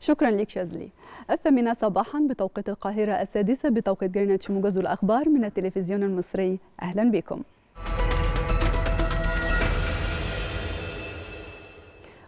شكرا لك شاذلي الثامنة صباحا بتوقيت القاهرة السادسة بتوقيت جرينتش موجز الأخبار من التلفزيون المصري أهلا بكم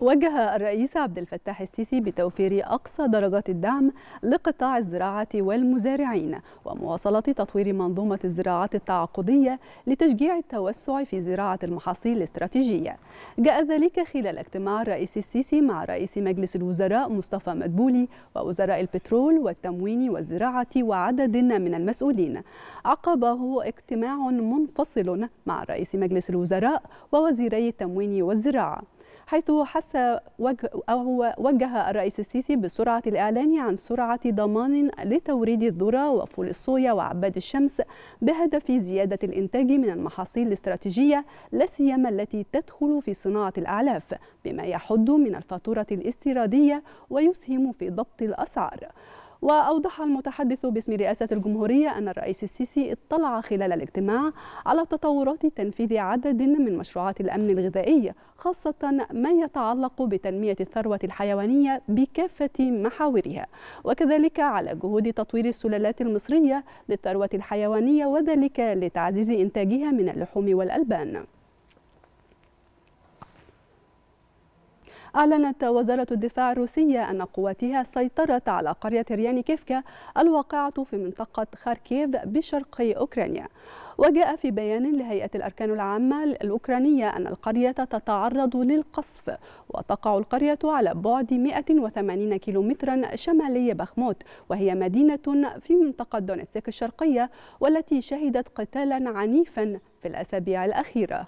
وجه الرئيس عبد الفتاح السيسي بتوفير أقصى درجات الدعم لقطاع الزراعة والمزارعين ومواصلة تطوير منظومة الزراعات التعاقدية لتشجيع التوسع في زراعة المحاصيل الاستراتيجية جاء ذلك خلال اجتماع الرئيس السيسي مع رئيس مجلس الوزراء مصطفى مدبولي ووزراء البترول والتموين والزراعة وعدد من المسؤولين عقبه اجتماع منفصل مع رئيس مجلس الوزراء ووزيري التموين والزراعة حيث حس وجه أو وجه الرئيس السيسي بسرعة الإعلان عن سرعة ضمان لتوريد الذرة وفول الصويا وعباد الشمس بهدف زيادة الإنتاج من المحاصيل الاستراتيجية لا سيما التي تدخل في صناعة الأعلاف بما يحد من الفاتورة الاستيرادية ويسهم في ضبط الأسعار. وأوضح المتحدث باسم رئاسة الجمهورية أن الرئيس السيسي اطلع خلال الاجتماع على تطورات تنفيذ عدد من مشروعات الأمن الغذائي خاصة ما يتعلق بتنمية الثروة الحيوانية بكافة محاورها وكذلك على جهود تطوير السلالات المصرية للثروة الحيوانية وذلك لتعزيز إنتاجها من اللحوم والألبان أعلنت وزارة الدفاع الروسية أن قواتها سيطرت على قرية رياني كيفكا الواقعة في منطقة خاركيف بشرق أوكرانيا وجاء في بيان لهيئة الأركان العامة الأوكرانية أن القرية تتعرض للقصف وتقع القرية على بعد 180 كيلومترا شمالي بخموت وهي مدينة في منطقة دونتسك الشرقية والتي شهدت قتالا عنيفا في الأسابيع الأخيرة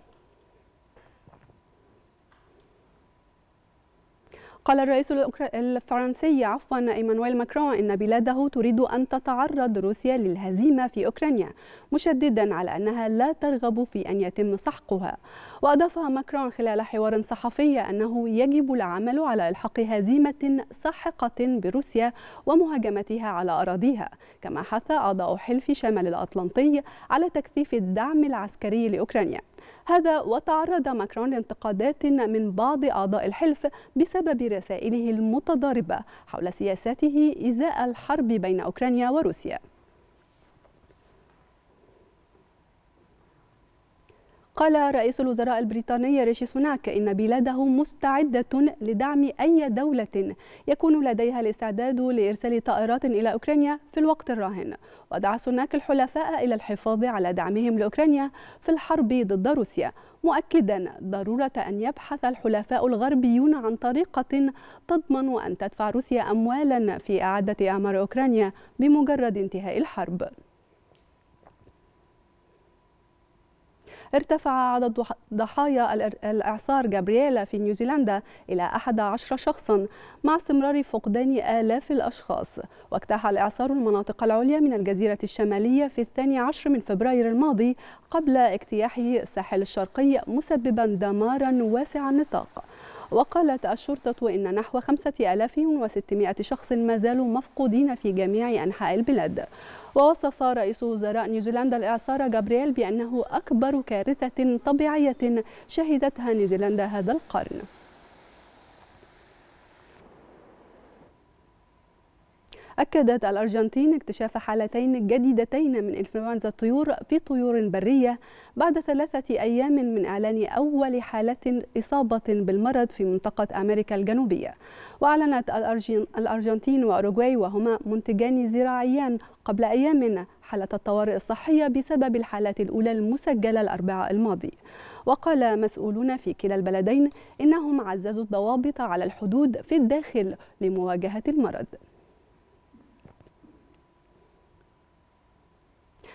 قال الرئيس الفرنسي عفوا ايمانويل ماكرون ان بلاده تريد ان تتعرض روسيا للهزيمه في اوكرانيا مشددا على انها لا ترغب في ان يتم سحقها واضاف ماكرون خلال حوار صحفي انه يجب العمل على الحق هزيمه ساحقه بروسيا ومهاجمتها على اراضيها كما حث اعضاء حلف شمال الاطلنطي على تكثيف الدعم العسكري لاوكرانيا هذا وتعرض ماكرون لانتقادات من بعض أعضاء الحلف بسبب رسائله المتضاربة حول سياساته إزاء الحرب بين أوكرانيا وروسيا قال رئيس الوزراء البريطاني ريشي سوناك إن بلاده مستعدة لدعم أي دولة يكون لديها الاستعداد لإرسال طائرات إلى أوكرانيا في الوقت الراهن ودعا سوناك الحلفاء إلى الحفاظ على دعمهم لأوكرانيا في الحرب ضد روسيا مؤكدا ضرورة أن يبحث الحلفاء الغربيون عن طريقة تضمن أن تدفع روسيا أموالا في إعادة أعمار أوكرانيا بمجرد انتهاء الحرب ارتفع عدد ضحايا الإعصار جابرييلا في نيوزيلندا إلى 11 شخصا مع استمرار فقدان آلاف الأشخاص واجتاح الإعصار المناطق العليا من الجزيرة الشمالية في الثاني عشر من فبراير الماضي قبل اجتياحه الساحل الشرقي مسببا دمارا واسع النطاق وقالت الشرطة إن نحو 5600 شخص ما زالوا مفقودين في جميع أنحاء البلاد ووصف رئيس وزراء نيوزيلندا الإعصار جابرييل بأنه أكبر كارثة طبيعية شهدتها نيوزيلندا هذا القرن أكدت الأرجنتين اكتشاف حالتين جديدتين من إنفلونزا الطيور في طيور برية بعد ثلاثة أيام من إعلان أول حالة إصابة بالمرض في منطقة أمريكا الجنوبية وأعلنت الأرجنتين وأوروغواي وهما منتجان زراعيان قبل أيام حالة الطوارئ الصحية بسبب الحالات الأولى المسجلة الأربعاء الماضي وقال مسؤولون في كلا البلدين إنهم عززوا الضوابط على الحدود في الداخل لمواجهة المرض